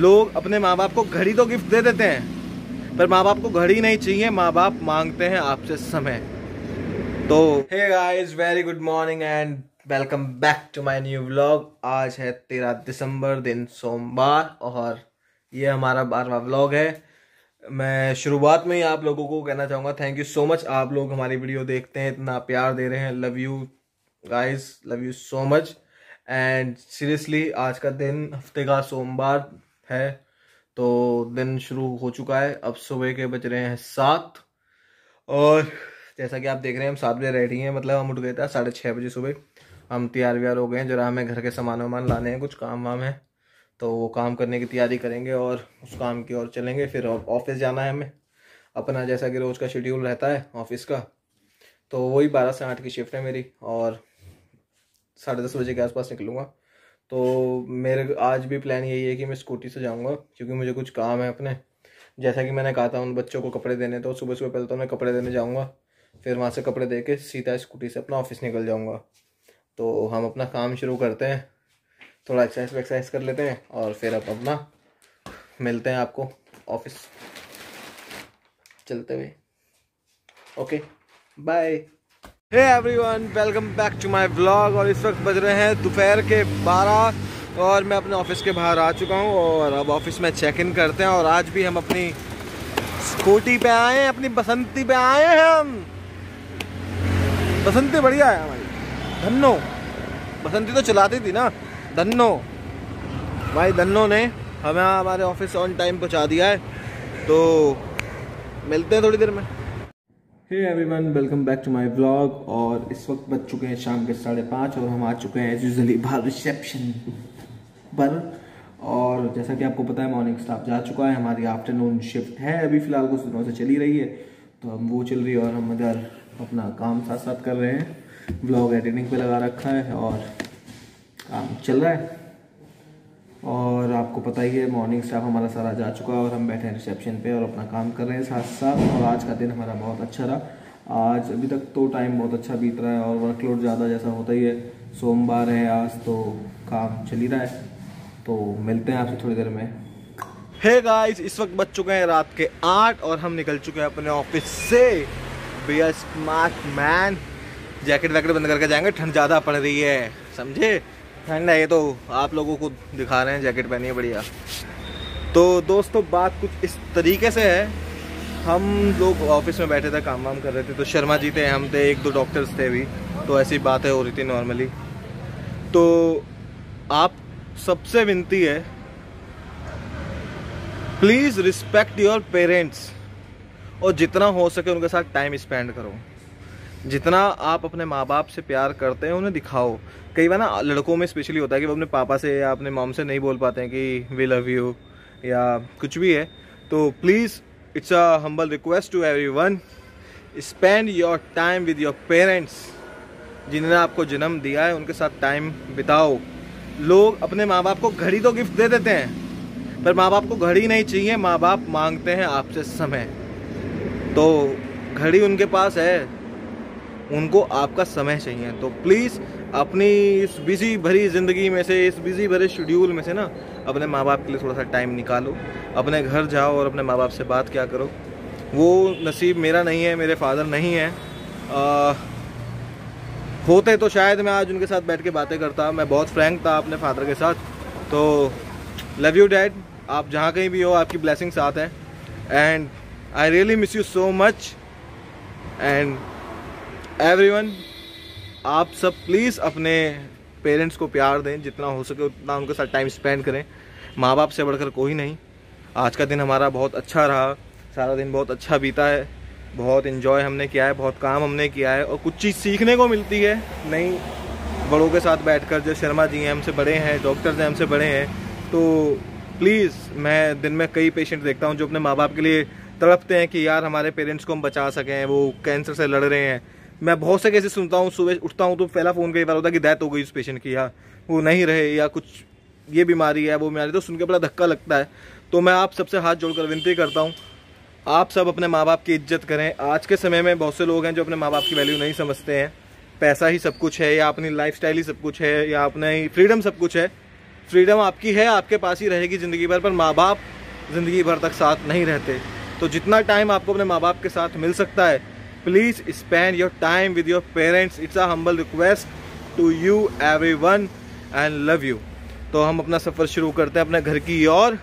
लोग अपने माँ बाप को घड़ी तो गिफ्ट दे देते हैं पर माँ बाप को घड़ी नहीं चाहिए माँ बाप मांगते हैं आपसे समय तो hey guys very good morning and welcome back to my new vlog आज है तेरह दिसंबर दिन सोमवार और ये हमारा बारहवा व्लॉग है मैं शुरुआत में ही आप लोगों को कहना चाहूँगा थैंक यू सो मच आप लोग हमारी वीडियो देखते हैं इतना प्यार दे रहे हैं love you guys love you so much and seriously आज का दिन हफ्ते का सोमवार है तो दिन शुरू हो चुका है अब सुबह के बज रहे हैं सात और जैसा कि आप देख रहे हैं हम सात बजे रेडी हैं मतलब हम उठ गए थे साढ़े छः बजे सुबह हम तैयार व्यार हो गए हैं जरा हमें घर के सामान वामान लाने हैं कुछ काम वाम है तो वो काम करने की तैयारी करेंगे और उस काम की ओर चलेंगे फिर ऑफिस जाना है हमें अपना जैसा कि रोज़ का शेड्यूल रहता है ऑफिस का तो वही बारह से आठ की शिफ्ट है मेरी और साढ़े दस बजे के आसपास निकलूँगा तो मेरे आज भी प्लान यही है कि मैं स्कूटी से जाऊँगा क्योंकि मुझे कुछ काम है अपने जैसा कि मैंने कहा था उन बच्चों को कपड़े देने तो सुबह सुबह पहले तो मैं कपड़े देने जाऊँगा फिर वहाँ से कपड़े दे के सीधा स्कूटी से अपना ऑफिस निकल जाऊँगा तो हम अपना काम शुरू करते हैं थोड़ा एक्सरसाइज वेक्सरसाइज कर लेते हैं और फिर आप अपना मिलते हैं आपको ऑफिस चलते हुए okay bye hey everyone welcome back to my vlog और इस वक्त बज रहे हैं दोपहर के 12 और मैं अपने ऑफिस के बाहर आ चुका हूं और अब ऑफिस में चेक इन करते हैं और आज भी हम अपनी स्कूटी पे आए हैं अपनी बसंती पे आए हैं हम बसंती बढ़िया है हमारी धन्नो बसंती तो चलाती थी ना धन्नो भाई धन्नो ने हमें हमारे ऑफिस ऑन टाइम पहुँचा दिया है तो मिलते हैं थोड़ी देर में hey everyone welcome back to my vlog और इस वक्त बज चुके हैं शाम के साढ़े पाँच और हम आ चुके हैं एज यूजली बाहर रिसेप्शन पर और जैसा कि आपको पता है मॉर्निंग स्टाफ जा चुका है हमारी आफ्टरनून शिफ्ट है अभी फ़िलहाल कुछ दिनों से चली रही है तो हम वो चल रही है और हम इधर अपना काम साथ साथ कर रहे हैं ब्लॉग एडिटिंग पे लगा रखा है और काम चल रहा है और आपको पता ही है मॉर्निंग स्टाफ हमारा सारा जा चुका है और हम बैठे हैं रिसेप्शन पे और अपना काम कर रहे हैं साथ साथ और आज का दिन हमारा बहुत अच्छा रहा आज अभी तक तो टाइम बहुत अच्छा बीत रहा है और वर्कलोड ज़्यादा जैसा होता ही है सोमवार है आज तो काम चल ही रहा है तो मिलते हैं आपसे थोड़ी देर में हे hey गाइस इस वक्त बच चुके हैं रात के आठ और हम निकल चुके हैं अपने ऑफिस से बी स्मार्ट मैन जैकेट वैकेट बंद करके जाएंगे ठंड ज़्यादा पड़ रही है समझे ठंड है ये तो आप लोगों को दिखा रहे हैं जैकेट पहनी है बढ़िया तो दोस्तों बात कुछ इस तरीके से है हम लोग ऑफिस में बैठे थे काम वाम कर रहे थे तो शर्मा जी थे हम थे एक दो डॉक्टर्स थे भी तो ऐसी बातें हो रही थी नॉर्मली तो आप सबसे विनती है प्लीज़ रिस्पेक्ट योर पेरेंट्स और जितना हो सके उनके साथ टाइम स्पेंड करो जितना आप अपने माँ बाप से प्यार करते हैं उन्हें दिखाओ कई बार ना लड़कों में स्पेशली होता है कि वो अपने पापा से या अपने मॉम से नहीं बोल पाते हैं कि वी लव यू या कुछ भी है तो please it's a humble request to everyone spend your time with your parents जिन्होंने आपको जन्म दिया है उनके साथ टाइम बिताओ लोग अपने माँ बाप को घड़ी तो गिफ्ट दे देते हैं पर माँ बाप को घड़ी नहीं चाहिए माँ बाप मांगते हैं आपसे समय तो घड़ी उनके पास है उनको आपका समय चाहिए तो प्लीज़ अपनी इस बिज़ी भरी ज़िंदगी में से इस बिज़ी भरे शेड्यूल में से ना अपने माँ बाप के लिए थोड़ा सा टाइम निकालो अपने घर जाओ और अपने माँ बाप से बात क्या करो वो नसीब मेरा नहीं है मेरे फादर नहीं है आ, होते तो शायद मैं आज उनके साथ बैठ के बातें करता मैं बहुत फ्रैंक था अपने फादर के साथ तो लव यू डैड आप जहाँ कहीं भी हो आपकी ब्लेसिंग साथ हैं and I really miss you so much and everyone आप सब प्लीज़ अपने पेरेंट्स को प्यार दें जितना हो सके उतना उनके साथ टाइम स्पेंड करें माँ बाप से बढ़कर कोई नहीं आज का दिन हमारा बहुत अच्छा रहा सारा दिन बहुत अच्छा बीता है बहुत इन्जॉय हमने किया है बहुत काम हमने किया है और कुछ चीज़ सीखने को मिलती है नहीं बड़ों के साथ बैठकर जो शर्मा जी हैं हमसे बड़े हैं डॉक्टर हैं हमसे बड़े हैं तो प्लीज़ मैं दिन में कई पेशेंट देखता हूँ जो अपने माँ बाप के लिए तड़पते हैं कि यार हमारे पेरेंट्स को हम बचा सकें वो कैंसर से लड़ रहे हैं मैं बहुत से कैसे सुनता हूँ सुबह उठता हूँ तो पहला फ़ोन कई बार होता है कि डेथ हो गई उस पेशेंट की हाँ वो नहीं रहे या कुछ ये बीमारी है वो बीमारी तो सुन के बड़ा धक्का लगता है तो मैं आप सबसे हाथ जोड़कर विनती करता हूँ आप सब अपने माँ बाप की इज्जत करें आज के समय में बहुत से लोग हैं जो अपने माँ बाप की वैल्यू नहीं समझते हैं पैसा ही सब कुछ है या अपनी लाइफ ही सब कुछ है या अपना ही फ्रीडम सब कुछ है फ्रीडम आपकी है आपके पास ही रहेगी ज़िंदगी भर पर माँ बाप ज़िंदगी भर तक साथ नहीं रहते तो जितना टाइम आपको अपने माँ बाप के साथ मिल सकता है spend your time with your parents it's a humble request to you everyone and love you तो हम अपना सफ़र शुरू करते हैं अपने घर की और,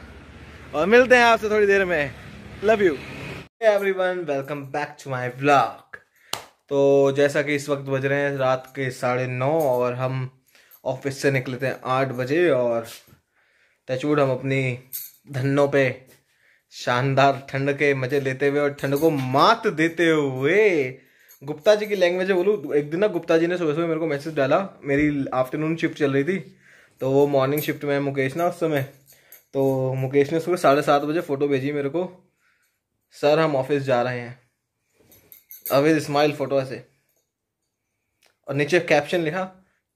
और मिलते हैं आपसे थोड़ी देर में love you one welcome back to my vlog तो जैसा कि इस वक्त बज रहे हैं रात के साढ़े नौ और हम ऑफिस से निकले थे आठ बजे और टचवुड हम अपनी धनों पे शानदार ठंड के मजे लेते हुए और ठंड को मात देते हुए गुप्ता जी की लैंग्वेज है बोलूँ एक दिन ना गुप्ता जी ने सुबह सुबह मेरे को मैसेज डाला मेरी आफ्टरनून शिफ्ट चल रही थी तो वो मॉर्निंग शिफ्ट में मुकेश ना उस समय तो मुकेश ने सुबह साढ़े सात बजे फ़ोटो भेजी मेरे को सर हम ऑफिस जा रहे हैं अविज स्माइल फ़ोटो ऐसे और नीचे कैप्शन लिखा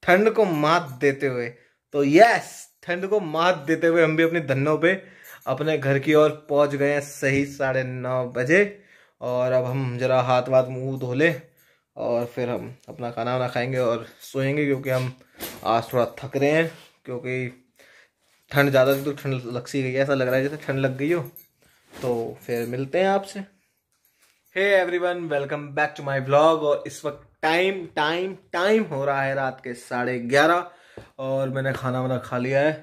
ठंड को मात देते हुए तो यस ठंड को मात देते हुए हम भी अपने धनों पर अपने घर की ओर पहुंच गए सही साढ़े नौ बजे और अब हम ज़रा हाथ वाथ मुंह धो लें और फिर हम अपना खाना वाना खाएंगे और सोएंगे क्योंकि हम आज थोड़ा थक रहे हैं क्योंकि ठंड ज़्यादा तो ठंड लग सी गई ऐसा लग रहा है जैसे ठंड लग गई हो तो फिर मिलते हैं आपसे hey everyone welcome back to my vlog और इस वक्त टाइम टाइम टाइम हो रहा है रात के साढ़े ग्यारह और मैंने खाना वाना खा लिया है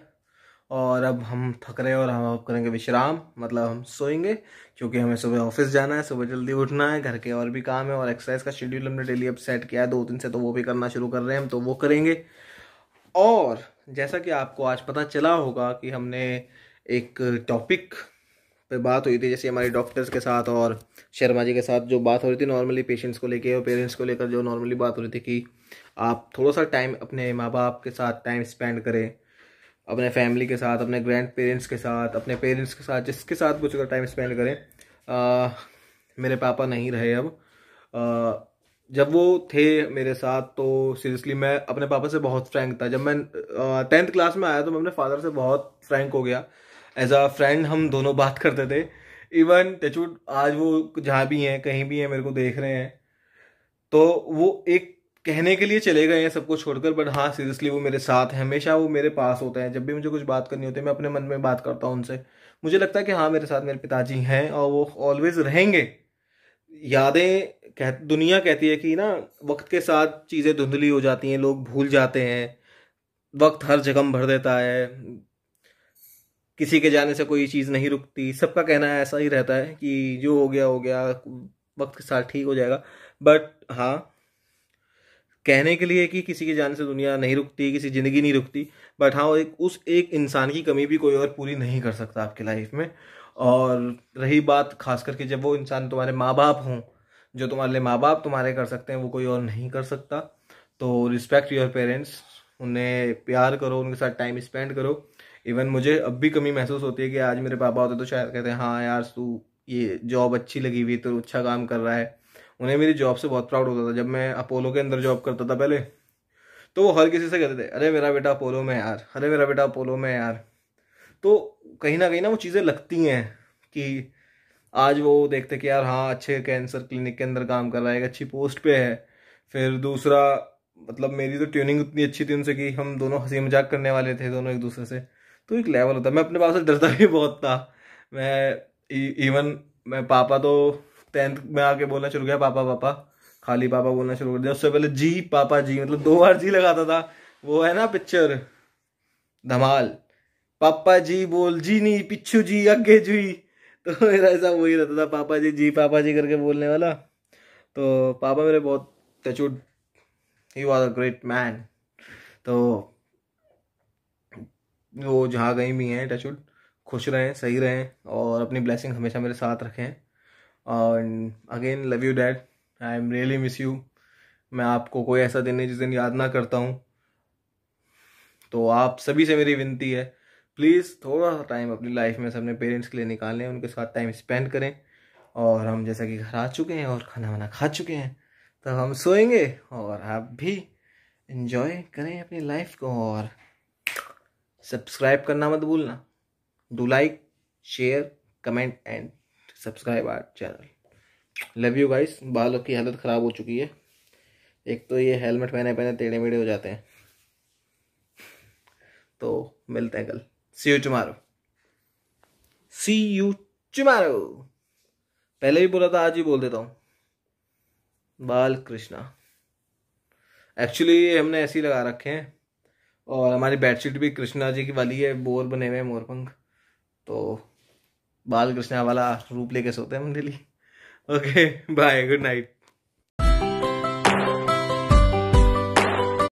और अब हम थक रहे हैं और हम अब करेंगे विश्राम मतलब हम सोएंगे क्योंकि हमें सुबह ऑफिस जाना है सुबह जल्दी उठना है घर के और भी काम है और एक्सरसाइज का शेड्यूल हमने डेली अब सेट किया है दो दिन से तो वो भी करना शुरू कर रहे हैं हम तो वो करेंगे और जैसा कि आपको आज पता चला होगा कि हमने एक टॉपिक पे बात हुई थी जैसे हमारे डॉक्टर्स के साथ और शर्मा जी के साथ जो बात हो रही थी नॉर्मली पेशेंट्स को लेके और पेरेंट्स को लेकर जो नॉर्मली बात हो रही थी कि आप थोड़ा सा टाइम अपने माँ बाप के साथ टाइम स्पेंड करें अपने फैमिली के साथ अपने ग्रैंड पेरेंट्स के साथ अपने पेरेंट्स के साथ जिसके साथ अगर टाइम स्पेंड करें आ, मेरे पापा नहीं रहे अब आ, जब वो थे मेरे साथ तो सीरियसली मैं अपने पापा से बहुत फ्रैंक था जब मैं टेंथ क्लास में आया तो मैं अपने फादर से बहुत फ्रैंक हो गया एज अ फ्रेंड हम दोनों बात करते थे इवन टचूड आज वो जहाँ भी हैं कहीं भी हैं मेरे को देख रहे हैं तो वो एक कहने के लिए चले गए हैं सबको छोड़कर बट हाँ सीरियसली वो मेरे साथ हैं हमेशा वो मेरे पास होते हैं जब भी मुझे कुछ बात करनी होती है मैं अपने मन में बात करता हूँ उनसे मुझे लगता है कि हाँ मेरे साथ मेरे पिताजी हैं और वो ऑलवेज रहेंगे यादें कह दुनिया कहती है कि ना वक्त के साथ चीज़ें धुंधली हो जाती हैं लोग भूल जाते हैं वक्त हर जगह भर देता है किसी के जाने से कोई चीज़ नहीं रुकती सबका कहना ऐसा ही रहता है कि जो हो गया हो गया वक्त के साथ ठीक हो जाएगा बट हाँ कहने के लिए कि किसी की जान से दुनिया नहीं रुकती किसी ज़िंदगी नहीं रुकती बट हाँ एक उस एक इंसान की कमी भी कोई और पूरी नहीं कर सकता आपकी लाइफ में और रही बात खास करके जब वो इंसान तुम्हारे माँ बाप हों जो तुम्हारे लिए माँ बाप तुम्हारे कर सकते हैं वो कोई और नहीं कर सकता तो रिस्पेक्ट योर पेरेंट्स उन्हें प्यार करो उनके साथ टाइम स्पेंड करो इवन मुझे अब भी कमी महसूस होती है कि आज मेरे पापा होते तो शायद कहते हैं हाँ यार तू ये जॉब अच्छी लगी हुई तो अच्छा काम कर रहा है उन्हें मेरी जॉब से बहुत प्राउड होता था जब मैं अपोलो के अंदर जॉब करता था पहले तो वो हर किसी से कहते थे अरे मेरा बेटा अपोलो में यार अरे मेरा बेटा अपोलो में यार तो कहीं ना कहीं ना वो चीज़ें लगती हैं कि आज वो देखते कि यार हाँ अच्छे कैंसर क्लिनिक के अंदर काम कर रहा है एक अच्छी पोस्ट पे है फिर दूसरा मतलब मेरी तो ट्यूनिंग उतनी अच्छी थी उनसे कि हम दोनों हंसी मजाक करने वाले थे दोनों एक दूसरे से तो एक लेवल होता मैं अपने पास से डरता भी बहुत था मैं इवन e-, मैं पापा तो टेंथ में आके बोलना शुरू किया पापा पापा खाली पापा बोलना शुरू कर दिया उससे पहले जी पापा जी मतलब दो बार जी लगाता था वो है ना पिक्चर धमाल पापा जी बोल जी नहीं पिछू जी अग्गे जी तो मेरा ऐसा वही रहता था पापा जी जी पापा जी करके बोलने वाला तो पापा मेरे बहुत touched he was a great man तो वो जहाँ गई भी हैं टचुड खुश रहें सही रहें और अपनी ब्लेसिंग हमेशा मेरे साथ रखें और again love you dad I am really miss you मैं आपको कोई ऐसा दिन है जिस दिन याद ना करता हूँ तो आप सभी से मेरी विनती है प्लीज़ थोड़ा सा टाइम अपनी लाइफ में से अपने पेरेंट्स के लिए निकालें उनके साथ टाइम स्पेंड करें और हम जैसा कि घर आ चुके हैं और खाना वाना खा चुके हैं तब तो हम सोएंगे और आप भी इन्जॉय करें अपनी लाइफ को और सब्सक्राइब करना मत भूलना do like share comment and subscribe our channel love you guys बालों की हालत ख़राब हो चुकी है एक तो ये हेलमेट पहने पहने टेढ़े मेढ़े हो जाते हैं तो मिलते हैं कल सी यू चुमारो सी यू चुमारो पहले भी बोला था आज ही बोल देता हूँ बाल कृष्णा एक्चुअली हमने ऐसे ही लगा रखे हैं और हमारी बेडशीट भी कृष्णा जी की वाली है बोर बने हुए हैं मोरपंख तो बाल कृष्णा वाला रूप लेके सोते हैं मेरे ओके बाय गुड नाइट